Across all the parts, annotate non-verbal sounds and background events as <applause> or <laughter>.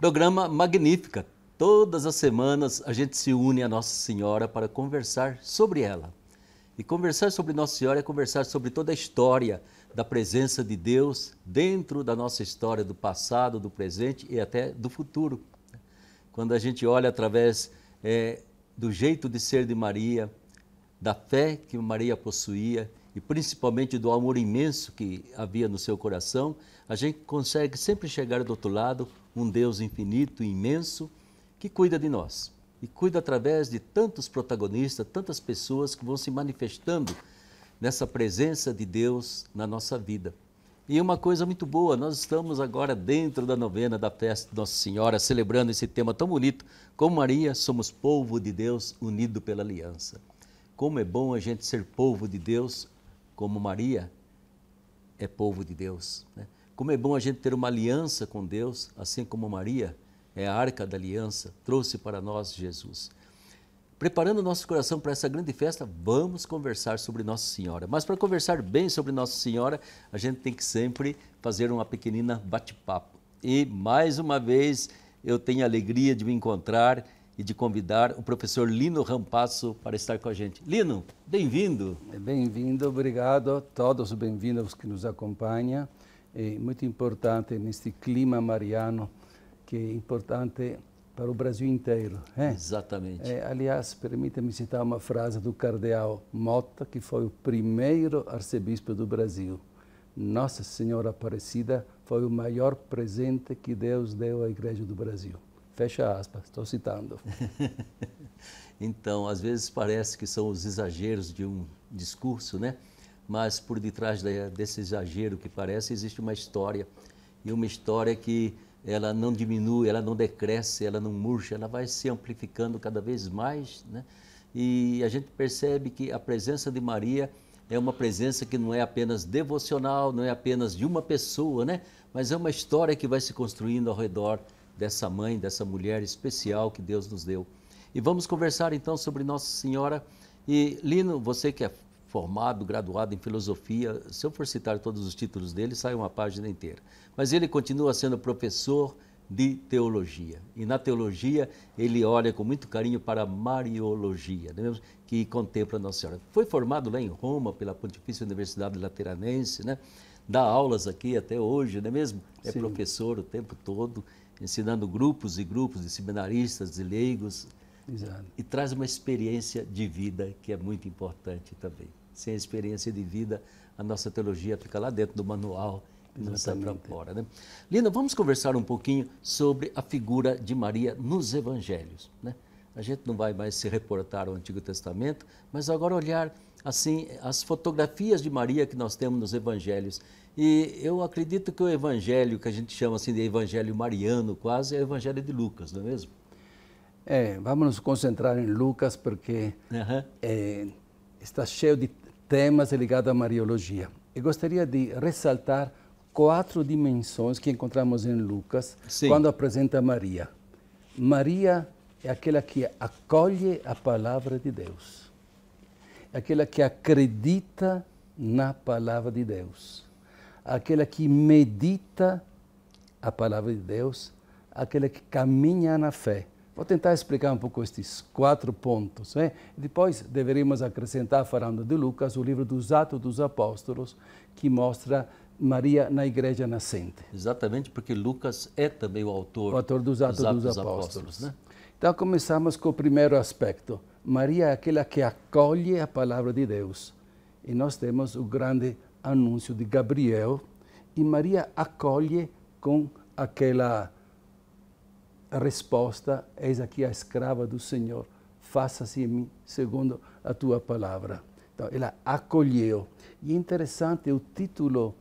Programa Magnífica. Todas as semanas a gente se une a Nossa Senhora para conversar sobre ela. E conversar sobre Nossa Senhora é conversar sobre toda a história da presença de Deus dentro da nossa história do passado, do presente e até do futuro. Quando a gente olha através é, do jeito de ser de Maria, da fé que Maria possuía e principalmente do amor imenso que havia no seu coração, a gente consegue sempre chegar do outro lado um Deus infinito e imenso que cuida de nós e cuida através de tantos protagonistas, tantas pessoas que vão se manifestando nessa presença de Deus na nossa vida. E uma coisa muito boa, nós estamos agora dentro da novena da festa de Nossa Senhora, celebrando esse tema tão bonito. Como Maria, somos povo de Deus unido pela aliança. Como é bom a gente ser povo de Deus, como Maria é povo de Deus. Né? Como é bom a gente ter uma aliança com Deus, assim como Maria é a arca da aliança, trouxe para nós Jesus. Preparando nosso coração para essa grande festa, vamos conversar sobre Nossa Senhora. Mas para conversar bem sobre Nossa Senhora, a gente tem que sempre fazer uma pequenina bate-papo. E mais uma vez, eu tenho a alegria de me encontrar e de convidar o professor Lino Rampasso para estar com a gente. Lino, bem-vindo. Bem-vindo, obrigado a todos, bem-vindos que nos acompanham é muito importante neste clima mariano, que é importante para o Brasil inteiro. É? Exatamente. É, aliás, permita-me citar uma frase do cardeal Mota, que foi o primeiro arcebispo do Brasil. Nossa Senhora Aparecida foi o maior presente que Deus deu à Igreja do Brasil. Fecha aspas, estou citando. <laughs> então, às vezes parece que são os exageros de um discurso, né? mas por detrás desse exagero que parece existe uma história e uma história que ela não diminui, ela não decresce, ela não murcha, ela vai se amplificando cada vez mais, né? E a gente percebe que a presença de Maria é uma presença que não é apenas devocional, não é apenas de uma pessoa, né? Mas é uma história que vai se construindo ao redor dessa mãe, dessa mulher especial que Deus nos deu. E vamos conversar então sobre Nossa Senhora. E Lino, você que é formado, graduado em filosofia. Se eu for citar todos os títulos dele, sai uma página inteira. Mas ele continua sendo professor de teologia. E na teologia, ele olha com muito carinho para a Mariologia, né? que contempla Nossa Senhora. Foi formado lá em Roma pela Pontifícia Universidade Lateranense, né? dá aulas aqui até hoje, não é mesmo? É Sim. professor o tempo todo, ensinando grupos e grupos de seminaristas, de leigos, Exato. E traz uma experiência de vida que é muito importante também. Sem a experiência de vida, a nossa teologia fica lá dentro do manual e não sai para fora. Né? Lina, vamos conversar um pouquinho sobre a figura de Maria nos evangelhos. Né? A gente não vai mais se reportar ao Antigo Testamento, mas agora olhar assim as fotografias de Maria que nós temos nos evangelhos. E eu acredito que o evangelho que a gente chama assim de evangelho mariano quase é o evangelho de Lucas, não é mesmo? É, vamos nos concentrar em Lucas porque uhum. é, está cheio de temas ligados à Mariologia. Eu gostaria de ressaltar quatro dimensões que encontramos em Lucas Sim. quando apresenta Maria. Maria é aquela que acolhe a palavra de Deus, é aquela que acredita na palavra de Deus, aquela que medita a palavra de Deus, aquela que caminha na fé Vou tentar explicar um pouco estes quatro pontos. Né? Depois deveríamos acrescentar, falando de Lucas, o livro dos Atos dos Apóstolos, que mostra Maria na igreja nascente. Exatamente, porque Lucas é também o autor, o autor dos Atos dos, Atos dos Apóstolos. Apóstolos né? né? Então começamos com o primeiro aspecto. Maria é aquela que acolhe a palavra de Deus. E nós temos o grande anúncio de Gabriel, e Maria acolhe com aquela a resposta: é, Eis aqui a escrava do Senhor, faça-se assim em mim segundo a tua palavra. Então, ela acolheu. E é interessante o título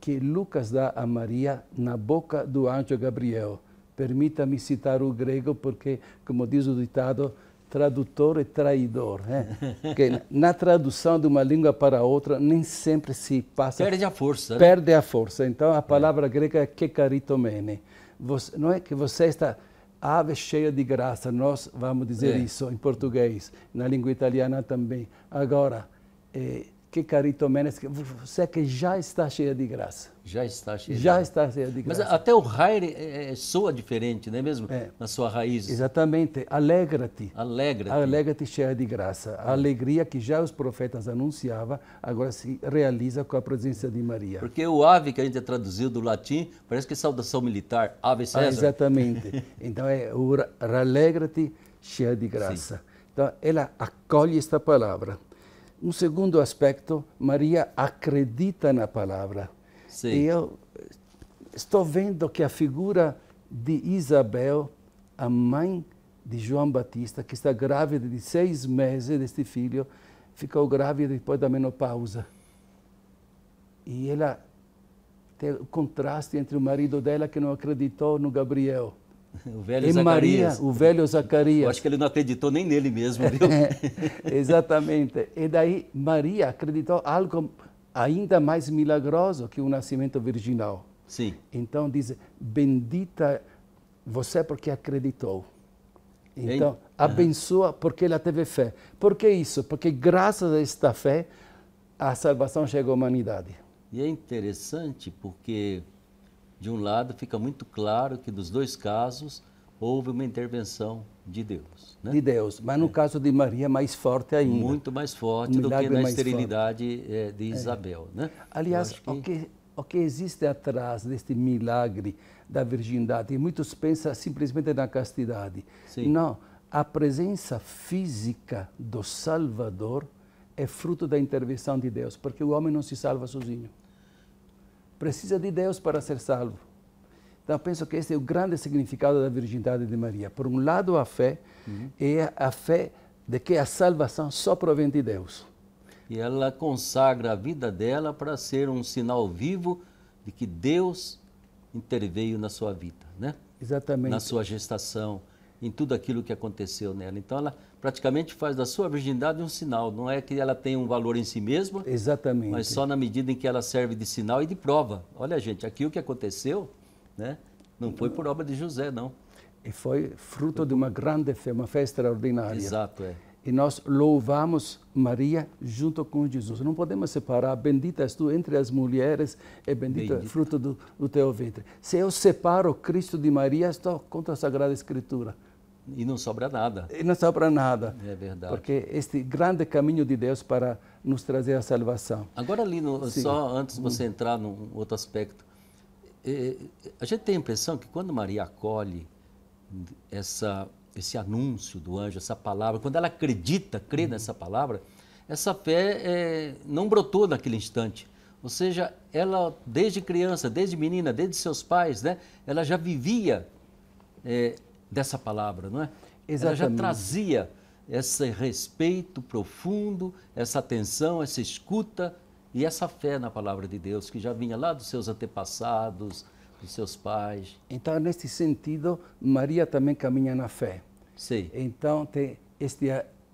que Lucas dá a Maria na boca do anjo Gabriel. Permita-me citar o grego, porque, como diz o ditado, tradutor e traidor. Né? <laughs> que na tradução de uma língua para outra, nem sempre se passa. Perde a força. Né? Perde né? a força. Então, a é. palavra é. grega é kekaritomene. Você, não é que você está ave cheia de graça, nós vamos dizer é. isso em português, na língua italiana também. Agora, é, que menos, você é que já está cheia de graça. Já está cheia. Já está cheia de graça. Mas até o raire é, é, é, soa diferente, não é mesmo? É. Na sua raiz. Exatamente. Alegra-te. Alegra-te. Alegra-te cheia de graça. A alegria que já os profetas anunciavam, agora se realiza com a presença de Maria. Porque o ave que a gente traduziu do latim, parece que é saudação militar, ave ah, César. Ah, exatamente. <laughs> então é o alegra-te cheia de graça. Sim. Então ela acolhe esta palavra um segundo aspecto, Maria acredita na palavra. Sim. E eu estou vendo que a figura de Isabel, a mãe de João Batista, que está grávida de seis meses deste filho, ficou grávida depois da menopausa. E ela tem o contraste entre o marido dela, que não acreditou no Gabriel, o velho e Zacarias. Maria, o velho Zacarias. Eu acho que ele não acreditou nem nele mesmo, viu? <laughs> É, exatamente. E daí Maria acreditou algo ainda mais milagroso que o nascimento virginal. Sim. Então diz: "Bendita você porque acreditou". Então, abençoa porque ela teve fé. Por que isso? Porque graças a esta fé a salvação chega à humanidade. E é interessante porque de um lado, fica muito claro que dos dois casos houve uma intervenção de Deus. Né? De Deus, mas no é. caso de Maria, mais forte ainda. Muito mais forte do que na esterilidade forte. Eh, de é. Isabel. É. Né? Aliás, que... O, que, o que existe atrás deste milagre da virgindade, muitos pensam simplesmente na castidade. Sim. Não, a presença física do Salvador é fruto da intervenção de Deus, porque o homem não se salva sozinho precisa de Deus para ser salvo. Então, penso que esse é o grande significado da virgindade de Maria. Por um lado, a fé uhum. é a fé de que a salvação só provém de Deus. E ela consagra a vida dela para ser um sinal vivo de que Deus interveio na sua vida, né? Exatamente. Na sua gestação, em tudo aquilo que aconteceu nela. Então, ela praticamente faz da sua virgindade um sinal. Não é que ela tem um valor em si mesma, Exatamente. mas só na medida em que ela serve de sinal e de prova. Olha, gente, aquilo que aconteceu né, não foi por obra de José, não. E foi fruto de uma grande fé, uma fé extraordinária. Exato, é. E nós louvamos Maria junto com Jesus. Não podemos separar, bendita és tu entre as mulheres e bendito é fruto do, do teu ventre. Se eu separo Cristo de Maria, estou contra a Sagrada Escritura. E não sobra nada. E não sobra nada. É verdade. Porque este grande caminho de Deus para nos trazer a salvação. Agora, Lino, Sim. só antes de você hum. entrar num outro aspecto, é, é, a gente tem a impressão que quando Maria acolhe essa, esse anúncio do anjo, essa palavra, quando ela acredita, crê uhum. nessa palavra, essa fé é, não brotou naquele instante. Ou seja, ela desde criança, desde menina, desde seus pais, né, ela já vivia é, dessa palavra, não é? Exatamente. Ela já trazia esse respeito profundo, essa atenção, essa escuta e essa fé na palavra de Deus que já vinha lá dos seus antepassados, dos seus pais. Então, nesse sentido, Maria também caminha na fé. Sim. Então, tem este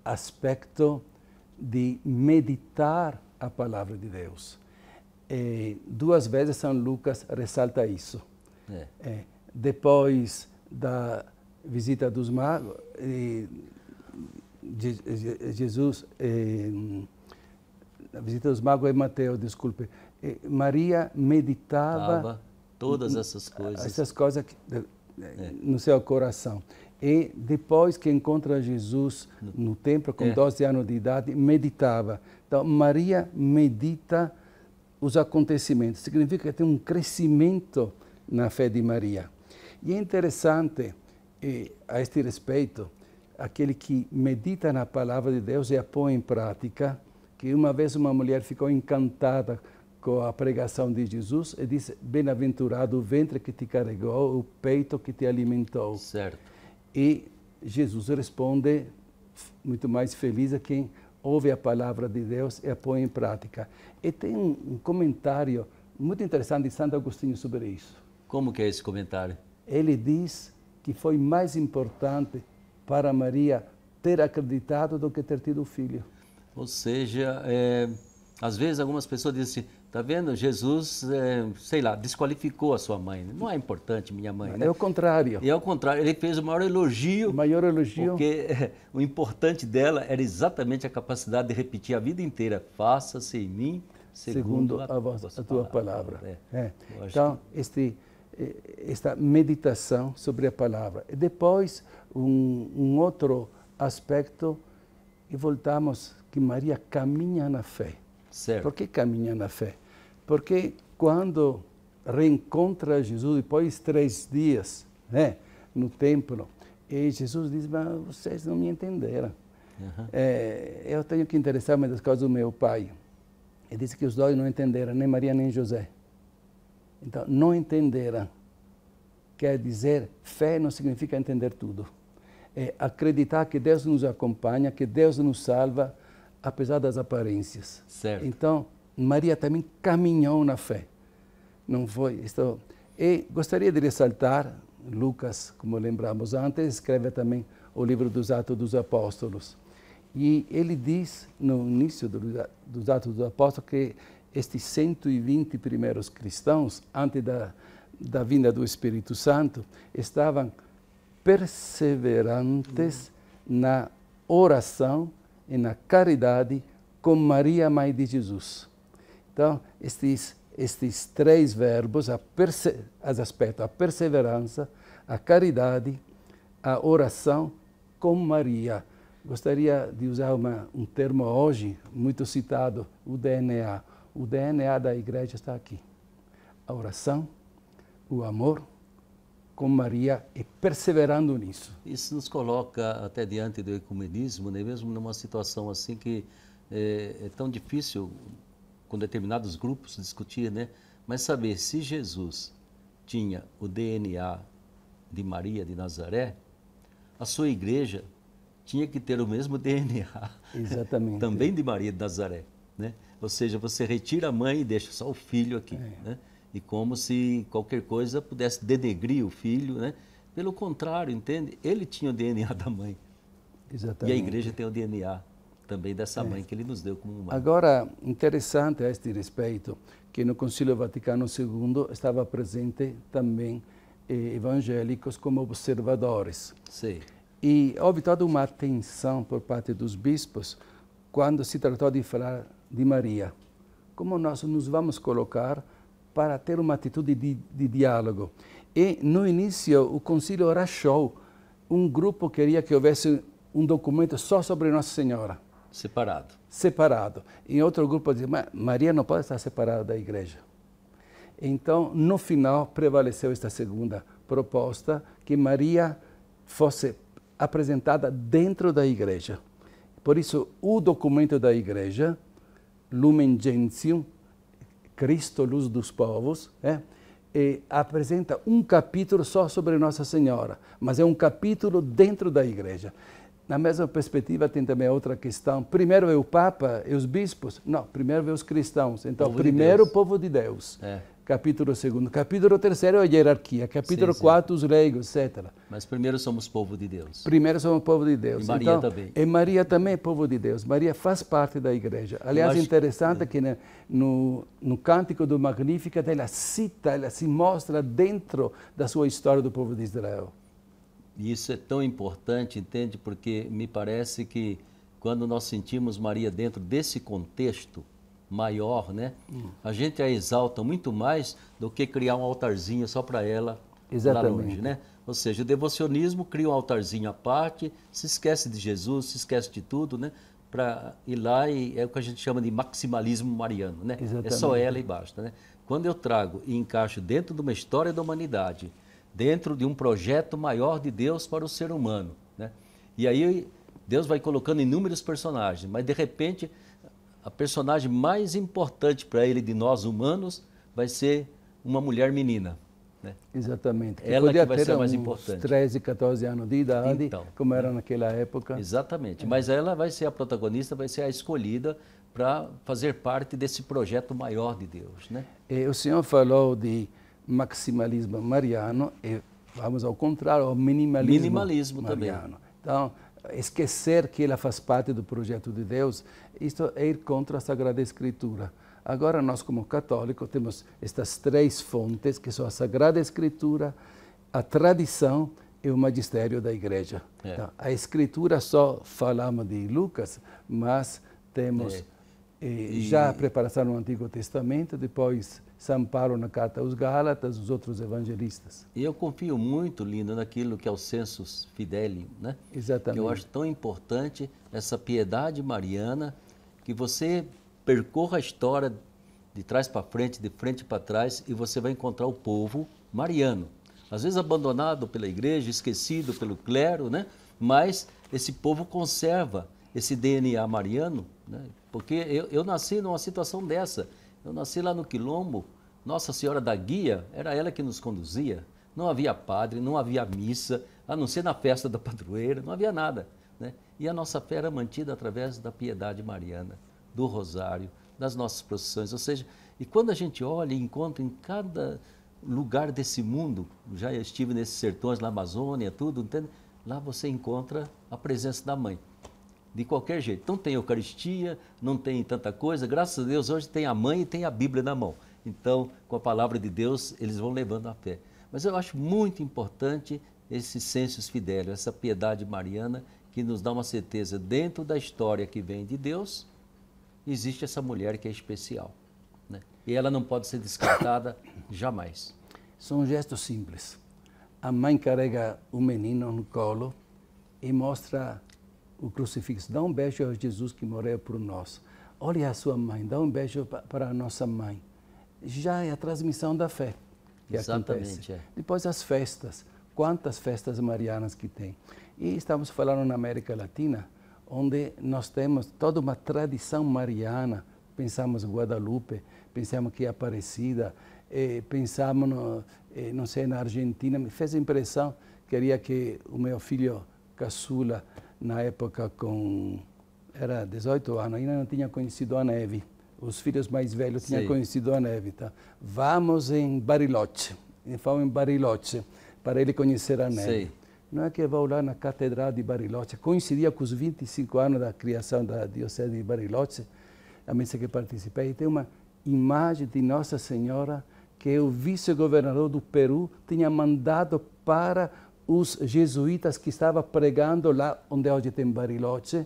aspecto de meditar a palavra de Deus. E duas vezes São Lucas ressalta isso. É. É, depois da visita dos magos, e Jesus, eh, a visita dos magos é Mateus, desculpe. E eh, Maria meditava Tava todas essas coisas. Essas coisas que, eh, é. no seu coração. E depois que encontra Jesus no, no templo, com é. 12 anos de idade, meditava. Então, Maria medita os acontecimentos. Significa que tem um crescimento na fé de Maria. E é interessante e, a este respeito, aquele que medita na palavra de Deus e a põe em prática, que uma vez uma mulher ficou encantada com a pregação de Jesus e disse: Bem-aventurado o ventre que te carregou, o peito que te alimentou. Certo. E Jesus responde: Muito mais feliz a quem ouve a palavra de Deus e a põe em prática. E tem um comentário muito interessante de Santo Agostinho sobre isso. Como que é esse comentário? Ele diz que foi mais importante para Maria ter acreditado do que ter tido o filho. Ou seja, é, às vezes algumas pessoas dizem assim, tá vendo, Jesus, é, sei lá, desqualificou a sua mãe. Não é importante minha mãe. Né? É o contrário. E é o contrário, ele fez o maior elogio. O maior elogio. Porque é, <laughs> o importante dela era exatamente a capacidade de repetir a vida inteira, faça-se em mim segundo, segundo a, a, a, tua palavra. palavra. É, é. Então, este eh, esta meditação sobre a palavra. E depois, um, um outro aspecto, e voltamos que Maria caminha na fé. Certo. Por que caminha na fé? Porque quando reencontra Jesus, depois de três dias, né, no templo, e Jesus diz, mas vocês não me entenderam. Uhum. É, eu tenho que interessar-me das coisas do meu pai. Ele disse que os dois não entenderam, nem Maria nem José. Então, não entenderam. Quer dizer, fé não significa entender tudo. É acreditar que Deus nos acompanha, que Deus nos salva, apesar das aparências. Certo. Então, Maria também caminhou na fé. Não foi. Estou... E gostaria de ressaltar, Lucas, como lembramos antes, escreve também o livro dos Atos dos Apóstolos. E ele diz, no início dos Atos dos Apóstolos, que estes 120 primeiros cristãos, antes da, da vinda do Espírito Santo, estavam perseverantes uhum. na oração e na caridade com Maria, mãe de Jesus. Então, estes, estes três verbos, a perse, as aspectos, a perseverança, a caridade, a oração com Maria. Gostaria de usar uma, um termo hoje muito citado, o DNA o DNA da igreja está aqui. A oração, o amor, com Maria e perseverando nisso. Isso nos coloca até diante do ecumenismo, né? mesmo numa situação assim que é, é, tão difícil com determinados grupos discutir, né? Mas saber se Jesus tinha o DNA de Maria de Nazaré, a sua igreja tinha que ter o mesmo DNA Exatamente. <laughs> também de Maria de Nazaré, né? Ou seja, você retira a mãe e deixa só o filho aqui. É. Né? E como se qualquer coisa pudesse denegrir o filho. Né? Pelo contrário, entende? Ele tinha o DNA da mãe. Exatamente. E a igreja tem o DNA também dessa é. mãe que ele nos deu como mãe. Agora, interessante a este respeito, que no Concílio Vaticano II estava presente também eh, evangélicos como observadores. Sim. E houve toda uma atenção por parte dos bispos quando se tratou de falar de Maria. Como nós nos vamos colocar para ter uma atitude de, de diálogo? E no início, o concílio rachou. Um grupo queria que houvesse um documento só sobre Nossa Senhora. Separado. Separado. E outro grupo dizia, mas Maria não pode estar separada da igreja. Então, no final, prevaleceu esta segunda proposta, que Maria fosse apresentada dentro da igreja. Por isso, o documento da igreja Lumen Gentium, Cristo, Luz dos Povos, é? apresenta um capítulo só sobre Nossa Senhora, mas é um capítulo dentro da igreja. Na mesma perspectiva, tem também outra questão. Primeiro é o Papa e os bispos. Não, primeiro é os cristãos. Então, povo primeiro o povo de Deus. É capítulo 2. Capítulo 3 é a hierarquia, capítulo 4 os leigos, etc. Mas primeiro somos povo de Deus. Primeiro somos povo de Deus. E Maria então, também. E Maria também é povo de Deus. Maria faz parte da igreja. Aliás, interessante que né, no, no cântico do Magnífico ela cita, ela se mostra dentro da sua história do povo de Israel. E isso é tão importante, entende? Porque me parece que quando nós sentimos Maria dentro desse contexto, maior, né? Hum. A gente a exalta muito mais do que criar um altarzinho só para ela Exatamente. lá longe, né? Ou seja, o devocionismo cria um altarzinho à parte, se esquece de Jesus, se esquece de tudo, né? Para ir lá e é o que a gente chama de maximalismo mariano, né? Exatamente. É só ela e basta, né? Quando eu trago e encaixo dentro de uma história da humanidade, dentro de um projeto maior de Deus para o ser humano, né? E aí Deus vai colocando inúmeros personagens, mas de repente a personagem mais importante para ele de nós humanos vai ser uma mulher menina. Né? Exatamente. Que ela que vai ser a mais importante. 13, 14 anos de idade, então, como era naquela época. Exatamente. É. Mas ela vai ser a protagonista, vai ser a escolhida para fazer parte desse projeto maior de Deus. Né? E é, o senhor falou de maximalismo mariano e vamos ao contrário, ao minimalismo, minimalismo mariano. Também. Então, esquecer que ela faz parte do projeto de Deus, isto é ir contra a Sagrada Escritura. Agora, nós, como católicos, temos estas três fontes, que são a Sagrada Escritura, a tradição e o magistério da Igreja. É. Então, a Escritura só falamos de Lucas, mas temos é. e... Eh, já a preparação no Antigo Testamento, depois são Paulo na carta aos Gálatas, os outros evangelistas. E eu confio muito, Lindo, naquilo que é o census fidelium, né? Exatamente. Que eu acho tão importante essa piedade mariana, que você percorra a história de trás para frente, de frente para trás, e você vai encontrar o povo mariano. Às vezes abandonado pela igreja, esquecido pelo clero, né? Mas esse povo conserva esse DNA mariano, né? Porque eu, eu nasci numa situação dessa eu nasci lá no Quilombo, Nossa Senhora da Guia, era ela que nos conduzia. Não havia padre, não havia missa, a não ser na festa da padroeira, não havia nada. Né? E a nossa fé era mantida através da piedade mariana, do rosário, das nossas procissões. Ou seja, e quando a gente olha e encontra em cada lugar desse mundo, já estive nesses sertões, na Amazônia, tudo, entende? Lá você encontra a presença da mãe de qualquer jeito. Não tem Eucaristia, não tem tanta coisa. Graças a Deus, hoje tem a mãe e tem a Bíblia na mão. Então, com a palavra de Deus, eles vão levando a fé. Mas eu acho muito importante esse sensus fidelio, essa piedade mariana que nos dá uma certeza dentro da história que vem de Deus, existe essa mulher que é especial. Né? E ela não pode ser descartada <coughs> jamais. São gestos simples. A mãe carrega o menino no colo e mostra o crucifixo, dá um beijo a Jesus que morreu por nós. Olha a sua mãe, dá um beijo para a nossa mãe. Já é a transmissão da fé que Exatamente, acontece. É. Depois as festas, quantas festas marianas que tem. E estamos falando na América Latina, onde nós temos toda uma tradição mariana. Pensamos em Guadalupe, pensamos que é Aparecida, eh, pensamos, no, eh, não sei, na Argentina. Me fez a impressão, queria que o meu filho caçula na época com era 18 anos, ainda não tinha conhecido a neve. Os filhos mais velhos tinham Sim. conhecido a neve. Tá? Vamos em Bariloche. Então, em Bariloche, para ele conhecer a neve. Sim. Não é que eu vou lá na Catedral de Bariloche. Coincidia com os 25 anos da criação da Diocese de Bariloche, a missa que participei. Tem uma imagem de Nossa Senhora que o vice-governador do Peru tinha mandado para os jesuítas que estavam pregando lá onde é hoje tem Bariloche,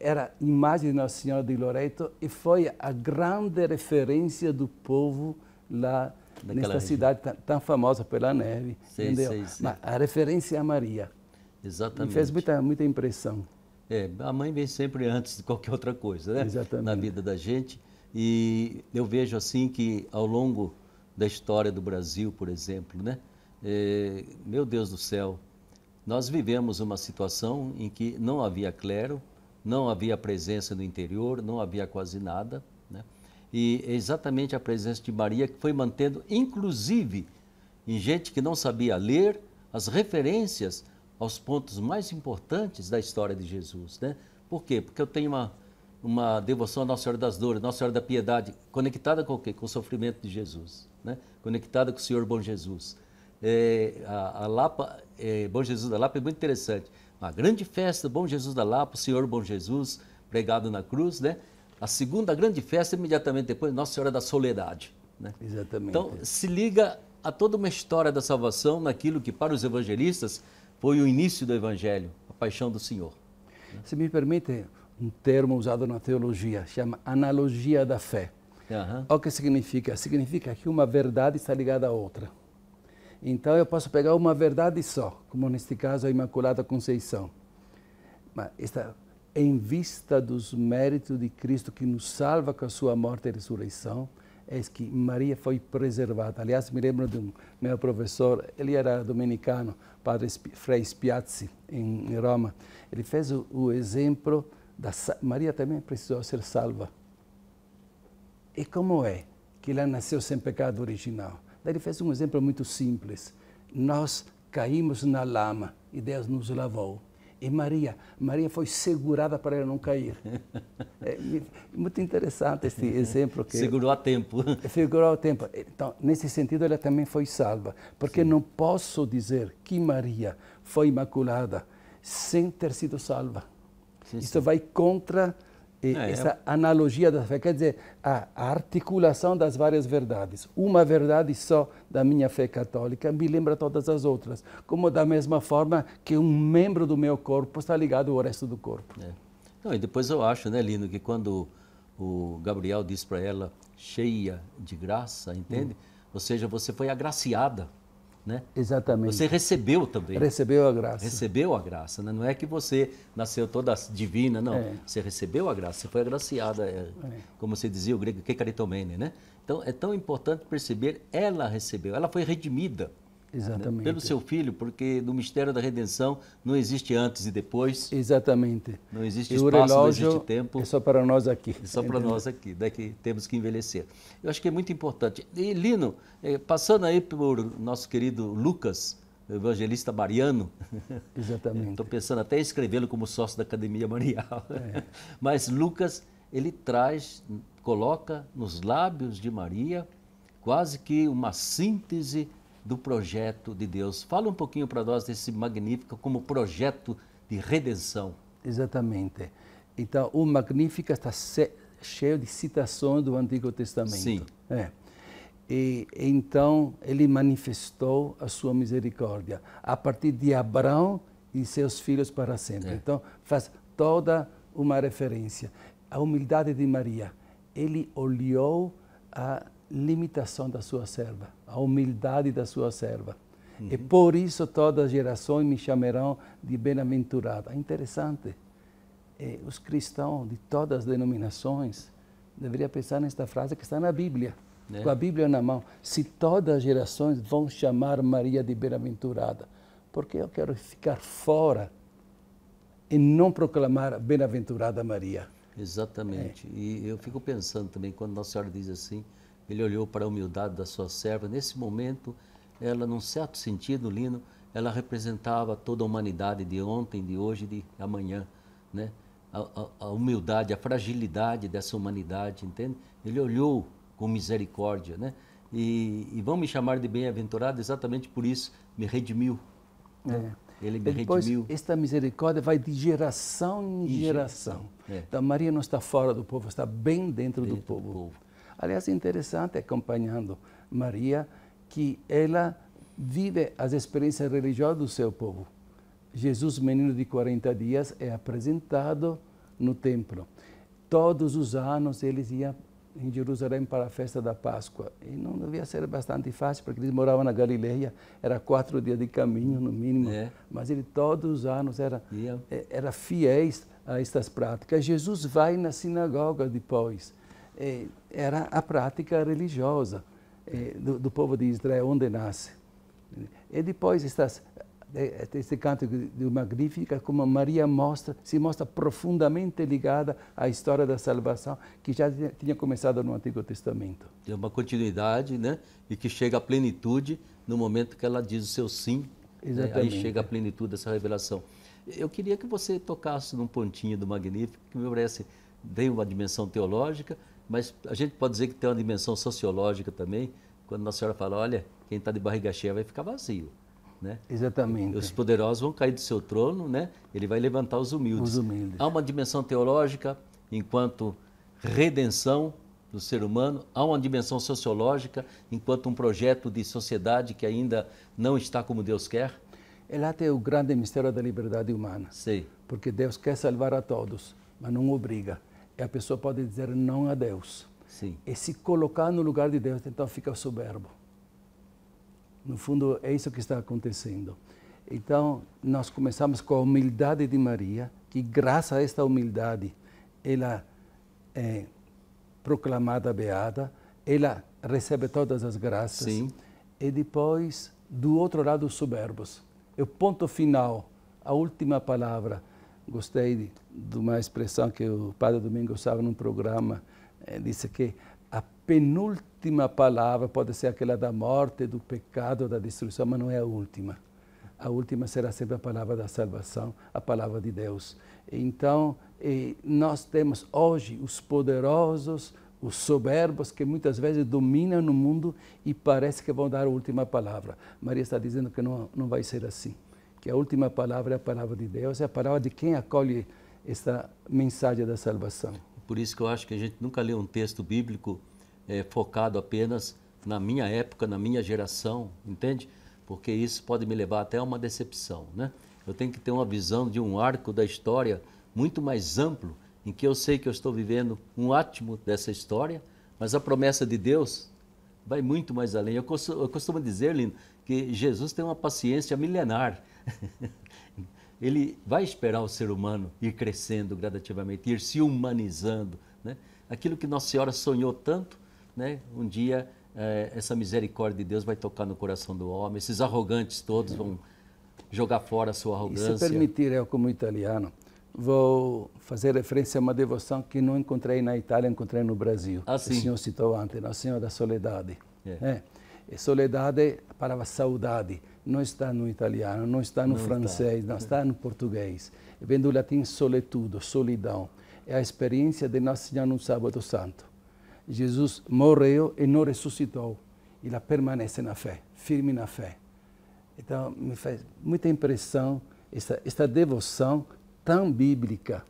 era a imagem de Nossa Senhora de Loreto e foi a grande referência do povo lá Daquela nesta região. cidade tão, famosa pela neve, sim, entendeu? Sim, Mas a referência é a Maria. Exatamente. Me fez muita, muita impressão. É, a mãe vem sempre antes de qualquer outra coisa, né? Exatamente. Na vida da gente. E eu vejo assim que ao longo da história do Brasil, por exemplo, né? É, meu Deus do céu, nós vivemos uma situação em que não havia clero, não havia presença no interior, não havia quase nada. Né? E é exatamente a presença de Maria que foi mantendo, inclusive, em gente que não sabia ler, as referências aos pontos mais importantes da história de Jesus. Né? Por quê? Porque eu tenho uma, uma devoção à Nossa Senhora das Dores, Nossa Senhora da Piedade, conectada com o quê? Com o sofrimento de Jesus, né? conectada com o Senhor Bom Jesus é, a, a, Lapa, é, Bom Jesus da Lapa é muito interessante. Uma grande festa, Bom Jesus da Lapa, o Senhor Bom Jesus pregado na cruz, né? A segunda grande festa, imediatamente depois, Nossa Senhora da Soledade. Né? Exatamente. Então, se liga a toda uma história da salvação naquilo que, para os evangelistas, foi o início do Evangelho, a paixão do Senhor. Né? Se me permite, um termo usado na teologia, chama analogia da fé. Uhum. O que significa? Significa que uma verdade está ligada à outra. Então eu posso pegar uma verdade só, como neste caso a Imaculada Conceição. Mas em vista dos méritos de Cristo que nos salva com a sua morte e ressurreição, é que Maria foi preservada. Aliás, me lembro de um meu professor, ele era dominicano, padre Frei Spiazzi, em Roma. Ele fez o, o exemplo da Maria também precisou ser salva. E como é que ela nasceu sem pecado original? Daí ele fez um exemplo muito simples. Nós caímos na lama e Deus nos lavou. E Maria, Maria foi segurada para ela não cair. <laughs> É muito interessante esse exemplo. Que Segurou a tempo. <laughs> Segurou a tempo. Então, nesse sentido, ela também foi salva. Porque Sim. não posso dizer que Maria foi imaculada sem ter sido salva. Sim, Isso vai contra é, essa é... analogia da fé, quer dizer, a articulação das várias verdades. Uma verdade só da minha fé católica me lembra todas as outras, como da mesma forma que um membro do meu corpo está ligado ao resto do corpo. É. Não, e depois eu acho, né, Lino, que quando o Gabriel diz para ela, cheia de graça, entende? Hum. Ou seja, você foi agraciada. Né? Exatamente. Você recebeu também. Recebeu a graça. Recebeu a graça. Né? Não é que você nasceu toda divina, não. É. Você recebeu a graça, você foi agraciada. É, é. Como se dizia o grego, kekaritomene, né? Então, é tão importante perceber, ela recebeu, ela foi redimida. Né? Exatamente. Pelo seu filho, porque no mistério da redenção não existe antes e depois. Exatamente. Não existe espaço, não existe tempo. É só para nós aqui. É só para nós aqui, daqui né, temos que envelhecer. Eu acho que é muito importante. E Lino, eh, passando aí por nosso querido Lucas, evangelista mariano. <laughs> Exatamente. Estou pensando até em escrevê-lo como sócio da Academia Marial. É. <laughs> Mas Lucas, ele traz, coloca nos lábios de Maria quase que uma síntese do projeto de Deus. Fala um pouquinho para nós desse magnífico como projeto de redenção. Exatamente. Então, o magnífico está cheio de citações do Antigo Testamento. Sim. É. E então ele manifestou a sua misericórdia a partir de Abraão e seus filhos para sempre. É. Então, faz toda uma referência. A humildade de Maria. Ele olhou a limitação da sua serva, a humildade da sua serva. Uhum. E por isso todas as gerações me chamarão de bem-aventurada. É interessante. É, os cristãos de todas as denominações deveriam pensar nesta frase que está na Bíblia, é. com a Bíblia na mão. Se todas as gerações vão chamar Maria de bem-aventurada, porque eu quero ficar fora e não proclamar bem-aventurada Maria. Exatamente. É. E eu fico pensando também, quando Nossa Senhora diz assim, ele olhou para a humildade da sua serva. Nesse momento, ela, num certo sentido, Lino, ela representava toda a humanidade de ontem, de hoje, de amanhã, né? A, a, a humildade, a fragilidade dessa humanidade, entende? Ele olhou com misericórdia, né? E, e vão me chamar de bem-aventurado exatamente por isso, me redimiu. É. Ele me redimiu. depois, redimiu. Esta misericórdia vai de geração em e geração. geração. É. Então, Maria não está fora do povo, está bem dentro, dentro do povo. Do povo. Aliás, interessante, acompanhando Maria, que ela vive as experiências religiosas do seu povo. Jesus, menino de 40 dias, é apresentado no templo. Todos os anos eles iam em Jerusalém para a festa da Páscoa. E não devia ser bastante fácil, porque eles moravam na Galileia, era quatro dias de caminho no mínimo. É. Mas ele todos os anos era, é, era fiéis a estas práticas. Jesus vai na sinagoga depois é, era a prática religiosa é, do, do, povo de Israel, onde nasce. E depois está é, este canto do Magnífica, como Maria mostra, se mostra profundamente ligada à história da salvação, que já tinha começado no Antigo Testamento. É uma continuidade, né? E que chega à plenitude no momento que ela diz o seu sim. Né? Exatamente. Aí chega à plenitude dessa revelação. Eu queria que você tocasse num pontinho do Magnífico, que me parece tem uma dimensão teológica, mas a gente pode dizer que tem uma dimensão sociológica também, quando a Senhora fala, olha, quem está de barriga cheia vai ficar vazio. Né? Exatamente. Os poderosos vão cair do seu trono, né? ele vai levantar os humildes. Os humildes. Há uma dimensão teológica enquanto redenção do ser humano, há uma dimensão sociológica enquanto um projeto de sociedade que ainda não está como Deus quer. Ela tem o grande mistério da liberdade humana. Sim. Porque Deus quer salvar a todos, mas não obriga a pessoa pode dizer não a Deus. Sim. E se colocar no lugar de Deus, então fica soberbo. No fundo, é isso que está acontecendo. Então, nós começamos com a humildade de Maria, que graças a esta humildade, ela é proclamada beata ela recebe todas as graças. Sim. E depois, do outro lado, os soberbos. É o ponto final, a última palavra Gostei de, de uma expressão que o padre Domingo usava num programa, eh, disse que a penúltima palavra pode ser aquela da morte, do pecado, da destruição, mas não é a última. A última será sempre a palavra da salvação, a palavra de Deus. Então, eh, nós temos hoje os poderosos, os soberbos que muitas vezes dominam no mundo e parece que vão dar a última palavra. Maria está dizendo que não, não vai ser assim que a última palavra é a palavra de Deus, é a palavra de quem acolhe essa mensagem da salvação. Por isso que eu acho que a gente nunca lê um texto bíblico é, focado apenas na minha época, na minha geração, entende? Porque isso pode me levar até a uma decepção, né? Eu tenho que ter uma visão de um arco da história muito mais amplo, em que eu sei que eu estou vivendo um átimo dessa história, mas a promessa de Deus vai muito mais além. Eu costumo, eu costumo dizer, Lino, que Jesus tem uma paciência milenar. <laughs> Ele vai esperar o ser humano ir crescendo gradativamente, ir se humanizando. Né? Aquilo que Nossa Senhora sonhou tanto, né? um dia é, essa misericórdia de Deus vai tocar no coração do homem, esses arrogantes todos vão jogar fora a sua arrogância. E se permitir, eu como italiano, vou fazer referência a uma devoção que não encontrei na Itália, encontrei no Brasil. Ah, O senhor citou antes, Nossa Senhora da Soledade. Yeah. É. é. soledade, a palavra saudade, não está no italiano, não está no não francês, está. não está no português. Vem do latim soletudo, solidão. É a experiência de Nossa Senhora no Sábado Santo. Jesus morreu e não ressuscitou. Ela permanece na fé, firme na fé. Então, me faz muita impressão esta devoção tão bíblica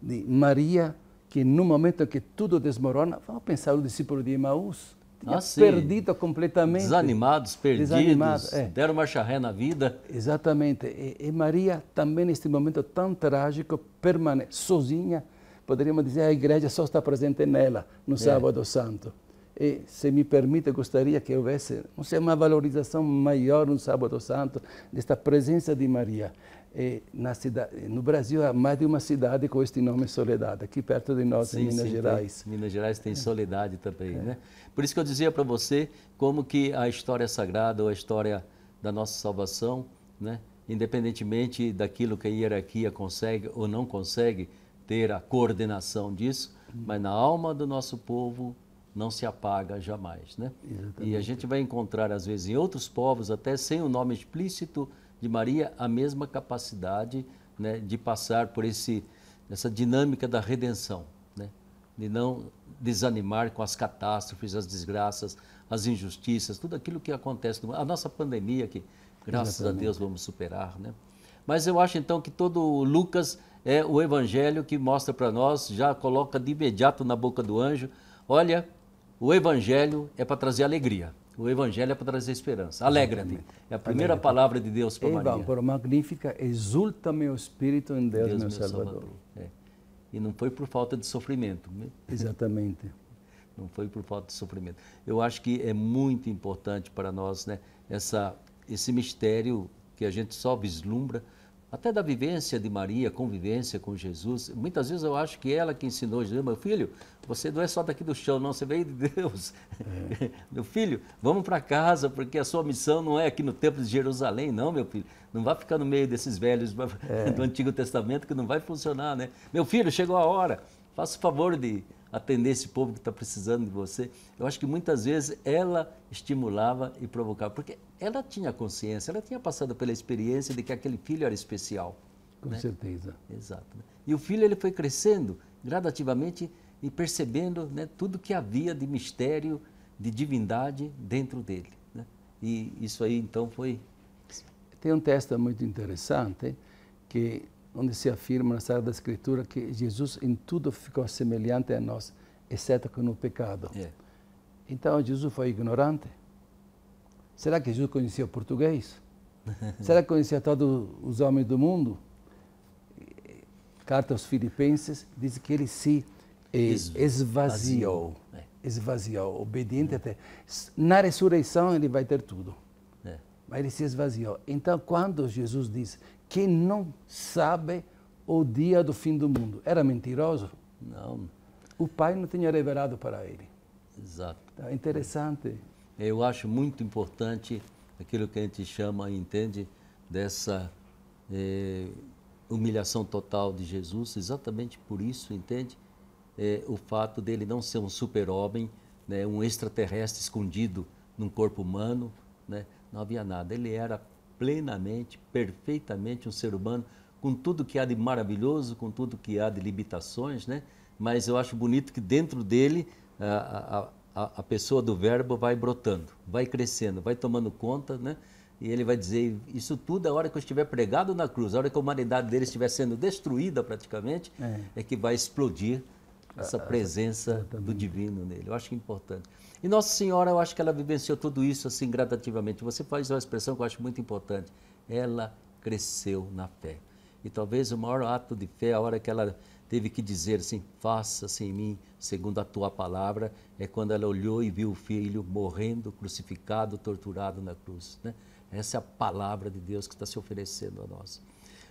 de Maria, que no momento que tudo desmorona, vamos pensar o discípulo de Emaús, ah, perdido completamente. Desanimados, perdidos, é. deram uma charré na vida. Exatamente. E, e, Maria também, neste momento tão trágico, permanece sozinha. Poderíamos dizer, a igreja só está presente nela, no é. sábado santo. E, se me permite, gostaria que houvesse não sei, uma valorização maior no sábado santo, desta presença de Maria. É, cidade, no Brasil há mais de uma cidade com este nome Soledade. Aqui perto de nós, sim, em Minas sim, Gerais. Tem. Minas Gerais tem é. Soledade também, é. né? Por isso que eu dizia para você como que a história sagrada ou a história da nossa salvação, né? Independentemente daquilo que a hierarquia consegue ou não consegue ter a coordenação disso, uhum. mas na alma do nosso povo não se apaga jamais, né? E a gente vai encontrar às vezes em outros povos até sem o nome explícito de Maria a mesma capacidade né, de passar por esse, essa dinâmica da redenção, né? de não desanimar com as catástrofes, as desgraças, as injustiças, tudo aquilo que acontece. A nossa pandemia, que graças Exatamente. a Deus vamos superar. Né? Mas eu acho então que todo Lucas é o evangelho que mostra para nós, já coloca de imediato na boca do anjo: olha, o evangelho é para trazer alegria. O Evangelho é para trazer esperança. Alegra-te. É a primeira palavra de Deus para Eba, Maria. Por magnífica, exulta meu espírito em Deus, Deus meu, meu Salvador. Salvador. É. E não foi por falta de sofrimento. Né? Exatamente. <laughs> Não foi por falta de sofrimento. Eu acho que é muito importante para nós né, essa, esse mistério que a gente só vislumbra até da vivência de Maria, convivência com Jesus. Muitas vezes eu acho que ela que ensinou Jesus, meu filho, você não é só daqui do chão, não, você veio de Deus. É. <laughs> meu filho, vamos para casa, porque a sua missão não é aqui no Templo de Jerusalém, não, meu filho. Não vai ficar no meio desses velhos é. <laughs> do Antigo Testamento que não vai funcionar, né? Meu filho, chegou a hora, faça o favor de atender esse povo que está precisando de você. Eu acho que muitas vezes ela estimulava e provocava, porque ela tinha consciência, ela tinha passado pela experiência de que aquele filho era especial. Com né? certeza. Exato. Né? E o filho ele foi crescendo gradativamente e percebendo né, tudo que havia de mistério, de divindade dentro dele. Né? E isso aí então foi. Tem um texto muito interessante que onde se afirma na Sagrada Escritura que Jesus em tudo ficou semelhante a nós, exceto que no pecado. É. Então Jesus foi ignorante. Será que Jesus conhecia português? <laughs> Será que conhecia todos os homens do mundo? Carta aos Filipenses diz que ele se esvaziou. É. Esvaziou, obediente até. Na ressurreição ele vai ter tudo. É. Mas ele se esvaziou. Então, quando Jesus diz que não sabe o dia do fim do mundo. Era mentiroso? Não. O pai não tinha revelado para ele. Exato. Tá interessante. Eu acho muito importante aquilo que a gente chama, entende, dessa eh, humilhação total de Jesus, exatamente por isso, entende, eh, o fato dele não ser um super-homem, né, um extraterrestre escondido num corpo humano, né, não havia nada. Ele era plenamente, perfeitamente um ser humano, com tudo que há de maravilhoso, com tudo que há de limitações, né? Mas eu acho bonito que dentro dele a, a, a pessoa do verbo vai brotando, vai crescendo, vai tomando conta, né? E ele vai dizer: Isso tudo, é a hora que eu estiver pregado na cruz, a hora que a humanidade dele estiver sendo destruída praticamente, é, é que vai explodir essa ah, presença do divino nele. Eu acho é importante. E Nossa Senhora, eu acho que ela vivenciou tudo isso assim gradativamente. Você faz uma expressão que eu acho muito importante. Ela cresceu na fé. E talvez o maior ato de fé, a hora que ela teve que dizer assim: faça-se em mim segundo a tua palavra, é quando ela olhou e viu o filho morrendo, crucificado, torturado na cruz. Né? Essa é a palavra de Deus que está se oferecendo a nós.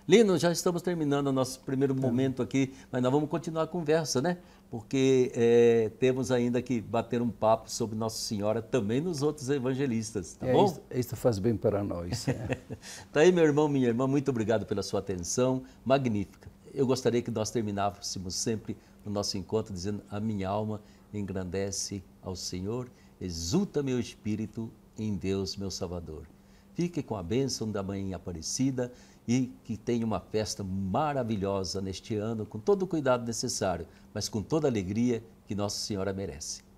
Lino, já estamos terminando o nosso primeiro momento aqui, mas nós vamos continuar a conversa, né? Porque é, temos ainda que bater um papo sobre Nossa Senhora também nos outros evangelistas, tá é, bom? Isso, isso, faz bem para nós. É. <laughs> tá aí, meu irmão, minha irmã, muito obrigado pela sua atenção, magnífica. Eu gostaria que nós terminássemos sempre o nosso encontro dizendo: A minha alma engrandece ao Senhor, exulta meu espírito em Deus, meu Salvador. Fique com a bênção da Mãe Aparecida e que tenha uma festa maravilhosa neste ano, com todo o cuidado necessário, mas com toda a alegria que Nossa Senhora merece.